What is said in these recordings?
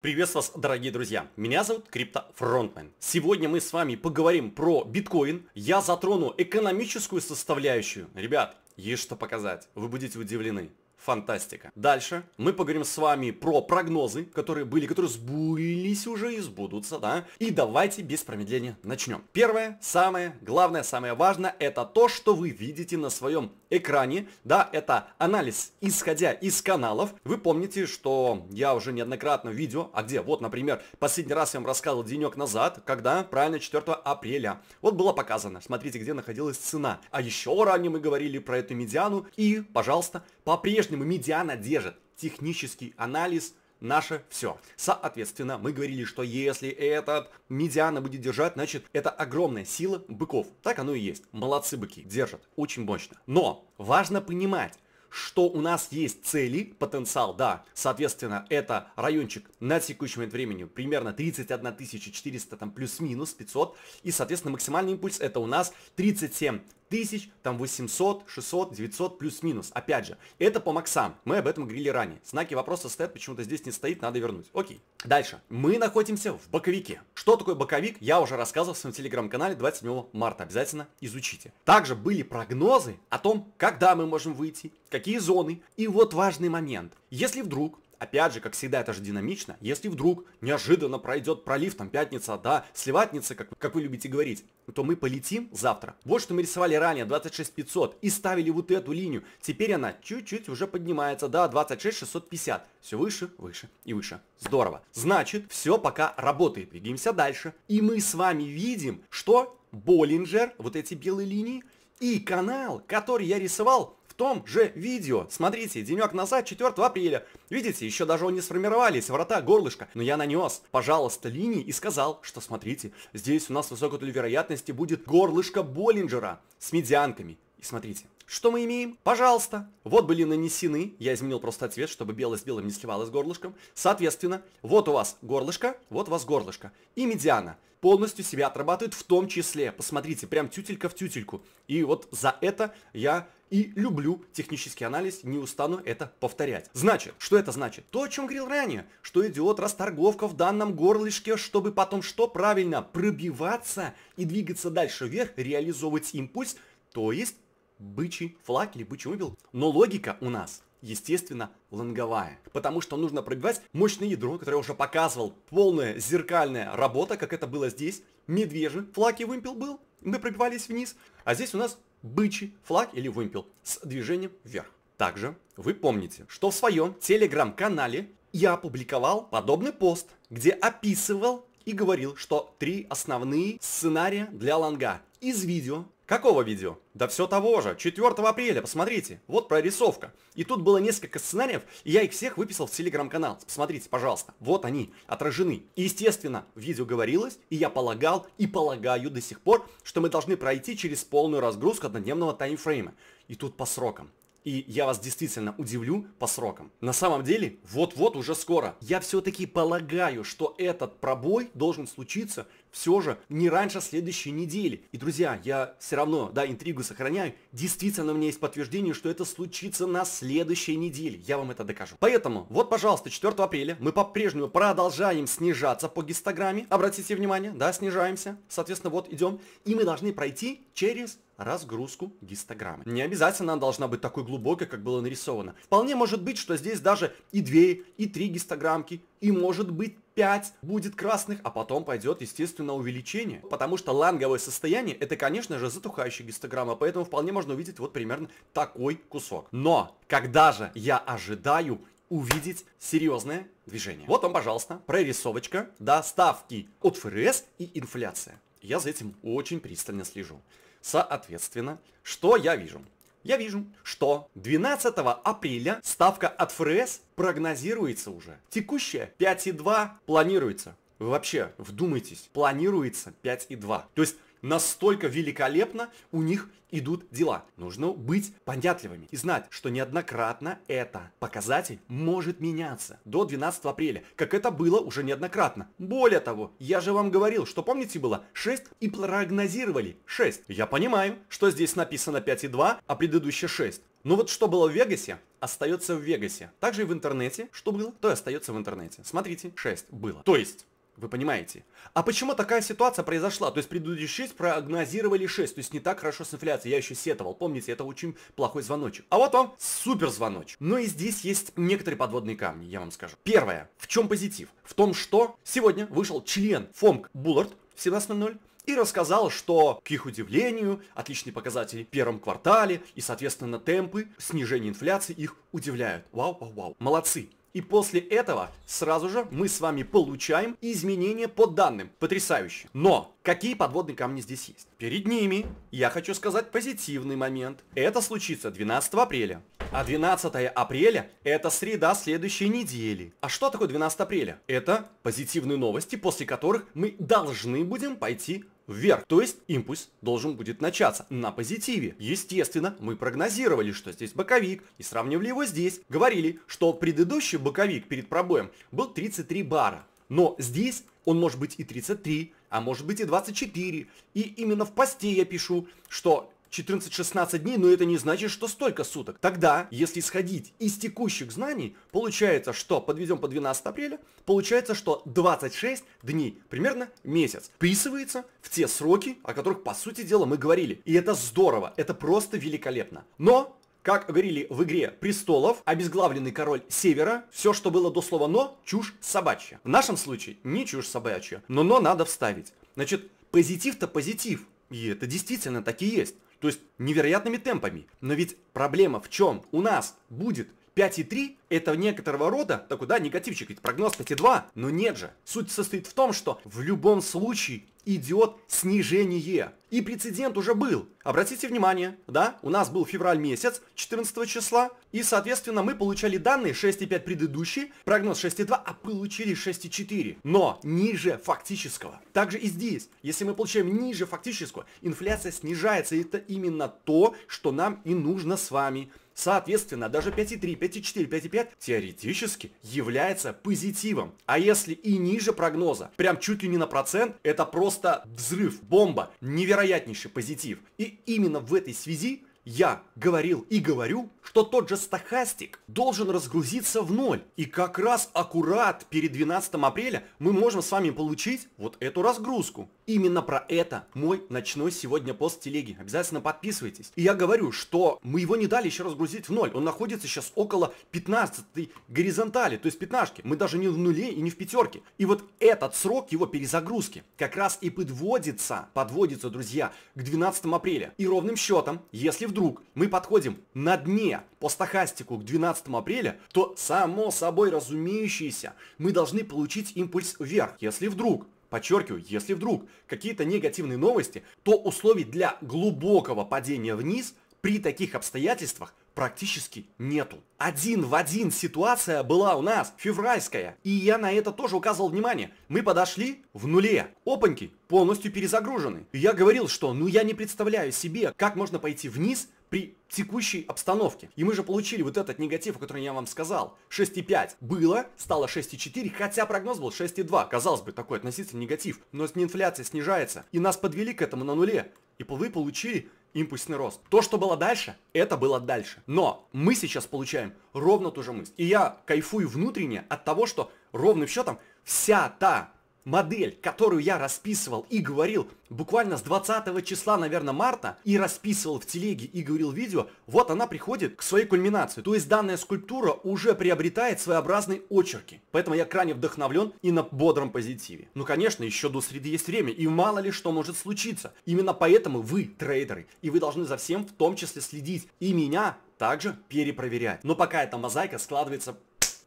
Приветствую вас, дорогие друзья! Меня зовут Крипто Фронтмен. Сегодня мы с вами поговорим про биткоин. Я затрону экономическую составляющую. Ребят, есть что показать. Вы будете удивлены. Фантастика. Дальше мы поговорим с вами про прогнозы, которые были, которые сбылись уже и сбудутся, да? И давайте без промедления начнем. Первое, самое главное, самое важное, это то, что вы видите на своем экране, да, это анализ, исходя из каналов. Вы помните, что я уже неоднократно видео, а где, вот, например, последний раз я вам рассказывал денек назад, когда, правильно, 4 апреля. Вот было показано, смотрите, где находилась цена. А еще ранее мы говорили про эту медиану, и, пожалуйста, по-прежнему медиана держит технический анализ – наше все. Соответственно, мы говорили, что если этот медиана будет держать, значит, это огромная сила быков. Так оно и есть. Молодцы быки, держат. Очень мощно. Но важно понимать, что у нас есть цели, потенциал, да, соответственно, это райончик на текущий момент времени примерно 31 400, там плюс-минус 500, и, соответственно, максимальный импульс это у нас 37 тысяч, там 800, 600, 900 плюс-минус. Опять же, это по максам. Мы об этом говорили ранее. Знаки вопроса стоят, почему-то здесь не стоит, надо вернуть. Окей. Дальше. Мы находимся в боковике. Что такое боковик, я уже рассказывал в своем телеграм-канале 27 марта. Обязательно изучите. Также были прогнозы о том, когда мы можем выйти, какие зоны. И вот важный момент. Если вдруг Опять же, как всегда, это же динамично. Если вдруг неожиданно пройдет пролив, там пятница, да, сливатница, как, как вы любите говорить, то мы полетим завтра. Вот что мы рисовали ранее, 26500, и ставили вот эту линию. Теперь она чуть-чуть уже поднимается, да, 26650. Все выше, выше и выше. Здорово. Значит, все пока работает. Двигаемся дальше. И мы с вами видим, что Боллинджер, вот эти белые линии, и канал, который я рисовал, том же видео. Смотрите, денек назад, 4 апреля. Видите, еще даже он не сформировались, врата, горлышко. Но я нанес, пожалуйста, линии и сказал, что смотрите, здесь у нас высокой долей вероятности будет горлышко Боллинджера с медианками. И смотрите, что мы имеем? Пожалуйста. Вот были нанесены, я изменил просто цвет, чтобы белое с белым не сливалось с горлышком. Соответственно, вот у вас горлышко, вот у вас горлышко. И медиана полностью себя отрабатывает в том числе. Посмотрите, прям тютелька в тютельку. И вот за это я и люблю технический анализ, не устану это повторять. Значит, что это значит? То, о чем говорил ранее, что идет расторговка в данном горлышке, чтобы потом что правильно? Пробиваться и двигаться дальше вверх, реализовывать импульс, то есть бычий флаг или бычий выбил. Но логика у нас естественно, лонговая. Потому что нужно пробивать мощное ядро, которое я уже показывал, полная зеркальная работа, как это было здесь. Медвежий флаг и вымпел был, мы пробивались вниз. А здесь у нас бычий флаг или вымпел с движением вверх. Также вы помните, что в своем телеграм-канале я опубликовал подобный пост, где описывал и говорил, что три основные сценария для лонга. Из видео. Какого видео? Да все того же, 4 апреля, посмотрите, вот прорисовка. И тут было несколько сценариев, и я их всех выписал в телеграм-канал. Посмотрите, пожалуйста, вот они, отражены. И, естественно, в видео говорилось, и я полагал, и полагаю до сих пор, что мы должны пройти через полную разгрузку однодневного таймфрейма. И тут по срокам и я вас действительно удивлю по срокам. На самом деле, вот-вот уже скоро. Я все-таки полагаю, что этот пробой должен случиться все же не раньше следующей недели. И, друзья, я все равно, да, интригу сохраняю. Действительно, у меня есть подтверждение, что это случится на следующей неделе. Я вам это докажу. Поэтому, вот, пожалуйста, 4 апреля мы по-прежнему продолжаем снижаться по гистограмме. Обратите внимание, да, снижаемся. Соответственно, вот идем. И мы должны пройти через разгрузку гистограммы. Не обязательно она должна быть такой глубокой, как было нарисовано. Вполне может быть, что здесь даже и 2, и 3 гистограммки, и может быть 5 будет красных, а потом пойдет, естественно, увеличение. Потому что ланговое состояние, это, конечно же, затухающая гистограмма, поэтому вполне можно увидеть вот примерно такой кусок. Но, когда же я ожидаю увидеть серьезное движение? Вот вам, пожалуйста, прорисовочка, да, ставки от ФРС и инфляция. Я за этим очень пристально слежу. Соответственно, что я вижу? я вижу, что 12 апреля ставка от ФРС прогнозируется уже. Текущая 5,2 планируется. Вы вообще вдумайтесь, планируется 5,2. То есть настолько великолепно у них идут дела. Нужно быть понятливыми и знать, что неоднократно это показатель может меняться до 12 апреля, как это было уже неоднократно. Более того, я же вам говорил, что помните было 6 и прогнозировали 6. Я понимаю, что здесь написано 5,2, а предыдущее 6. Но вот что было в Вегасе, остается в Вегасе. Также и в интернете, что было, то и остается в интернете. Смотрите, 6 было. То есть, вы понимаете? А почему такая ситуация произошла? То есть предыдущие 6 прогнозировали 6, то есть не так хорошо с инфляцией. Я еще сетовал, помните, это очень плохой звоночек. А вот он супер звоночек. Но и здесь есть некоторые подводные камни, я вам скажу. Первое. В чем позитив? В том, что сегодня вышел член ФОМК Буллард в 17.00 и рассказал, что, к их удивлению, отличные показатели в первом квартале и, соответственно, темпы снижения инфляции их удивляют. Вау, вау, вау. Молодцы. И после этого сразу же мы с вами получаем изменения по данным. Потрясающе. Но какие подводные камни здесь есть? Перед ними я хочу сказать позитивный момент. Это случится 12 апреля. А 12 апреля это среда следующей недели. А что такое 12 апреля? Это позитивные новости, после которых мы должны будем пойти вверх. То есть импульс должен будет начаться на позитиве. Естественно, мы прогнозировали, что здесь боковик и сравнивали его здесь. Говорили, что предыдущий боковик перед пробоем был 33 бара. Но здесь он может быть и 33, а может быть и 24. И именно в посте я пишу, что 14-16 дней, но это не значит, что столько суток. Тогда, если исходить из текущих знаний, получается, что, подведем по 12 апреля, получается, что 26 дней, примерно месяц, вписывается в те сроки, о которых, по сути дела, мы говорили. И это здорово, это просто великолепно. Но как говорили в игре «Престолов», обезглавленный король Севера, все, что было до слова «но», чушь собачья. В нашем случае не чушь собачья, но «но» надо вставить. Значит, позитив-то позитив. И это действительно так и есть. То есть невероятными темпами. Но ведь проблема в чем? У нас будет 5,3 это некоторого рода такой, да, негативчик, ведь прогноз 5,2, но нет же. Суть состоит в том, что в любом случае идет снижение. И прецедент уже был. Обратите внимание, да, у нас был февраль месяц, 14 числа, и, соответственно, мы получали данные 6,5 предыдущие. прогноз 6,2, а получили 6,4, но ниже фактического. Также и здесь, если мы получаем ниже фактического, инфляция снижается, и это именно то, что нам и нужно с вами Соответственно, даже 5,3, 5,4, 5,5 теоретически является позитивом. А если и ниже прогноза, прям чуть ли не на процент, это просто взрыв, бомба, невероятнейший позитив. И именно в этой связи я говорил и говорю, что тот же стахастик должен разгрузиться в ноль. И как раз аккурат перед 12 апреля мы можем с вами получить вот эту разгрузку. Именно про это мой ночной сегодня пост телеги. Обязательно подписывайтесь. И я говорю, что мы его не дали еще разгрузить в ноль. Он находится сейчас около 15 горизонтали, то есть пятнашки. Мы даже не в нуле и не в пятерке. И вот этот срок его перезагрузки как раз и подводится, подводится, друзья, к 12 апреля. И ровным счетом, если вдруг вдруг мы подходим на дне по стохастику к 12 апреля, то само собой разумеющееся, мы должны получить импульс вверх, если вдруг Подчеркиваю, если вдруг какие-то негативные новости, то условий для глубокого падения вниз – при таких обстоятельствах практически нету. Один в один ситуация была у нас, февральская. И я на это тоже указывал внимание. Мы подошли в нуле. Опаньки полностью перезагружены. И я говорил, что ну я не представляю себе, как можно пойти вниз при текущей обстановке. И мы же получили вот этот негатив, о котором я вам сказал. 6,5 было, стало 6,4, хотя прогноз был 6,2. Казалось бы, такой относительно негатив. Но инфляция снижается. И нас подвели к этому на нуле. И вы получили импульсный рост. То, что было дальше, это было дальше. Но мы сейчас получаем ровно ту же мысль. И я кайфую внутренне от того, что ровным счетом вся та модель, которую я расписывал и говорил буквально с 20 числа, наверное, марта, и расписывал в телеге и говорил видео, вот она приходит к своей кульминации. То есть данная скульптура уже приобретает своеобразные очерки. Поэтому я крайне вдохновлен и на бодром позитиве. Ну, конечно, еще до среды есть время, и мало ли что может случиться. Именно поэтому вы трейдеры, и вы должны за всем в том числе следить. И меня также перепроверять. Но пока эта мозаика складывается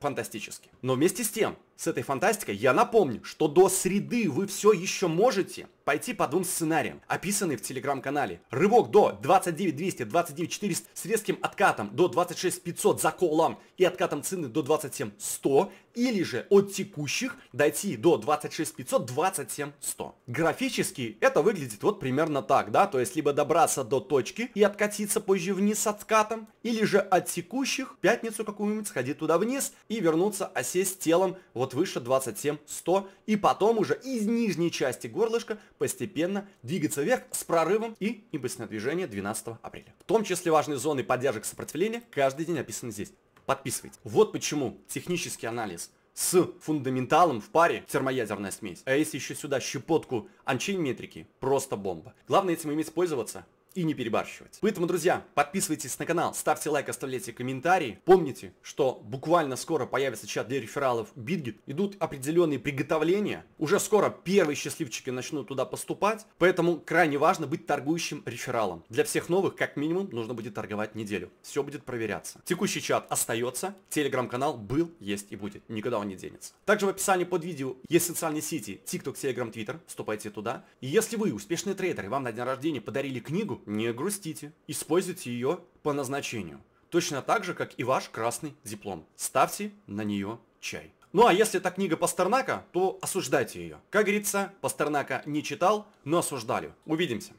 фантастически. Но вместе с тем, с этой фантастикой я напомню, что до среды вы все еще можете пойти по двум сценариям, описанные в телеграм-канале. Рывок до 29 200-29 400 с резким откатом до 26 500 за колом и откатом цены до 27 100, или же от текущих дойти до 26 500-27 100. Графически это выглядит вот примерно так, да, то есть либо добраться до точки и откатиться позже вниз с откатом, или же от текущих пятницу какую-нибудь сходить туда вниз и вернуться, осесть телом вот выше 27 100 и потом уже из нижней части горлышка постепенно двигаться вверх с прорывом и импульсное движение 12 апреля. В том числе важные зоны поддержек сопротивления каждый день описаны здесь. Подписывайтесь. Вот почему технический анализ с фундаменталом в паре термоядерная смесь. А если еще сюда щепотку анчейн метрики, просто бомба. Главное этим уметь пользоваться и не перебарщивать. Поэтому, друзья, подписывайтесь на канал, ставьте лайк, оставляйте комментарии. Помните, что буквально скоро появится чат для рефералов Bitgit. Идут определенные приготовления. Уже скоро первые счастливчики начнут туда поступать. Поэтому крайне важно быть торгующим рефералом. Для всех новых, как минимум, нужно будет торговать неделю. Все будет проверяться. Текущий чат остается. Телеграм-канал был, есть и будет. Никогда он не денется. Также в описании под видео есть социальные сети TikTok, Telegram, Twitter. Вступайте туда. И если вы успешный трейдер и вам на день рождения подарили книгу, не грустите, используйте ее по назначению. Точно так же, как и ваш красный диплом. Ставьте на нее чай. Ну а если эта книга Пастернака, то осуждайте ее. Как говорится, Пастернака не читал, но осуждали. Увидимся.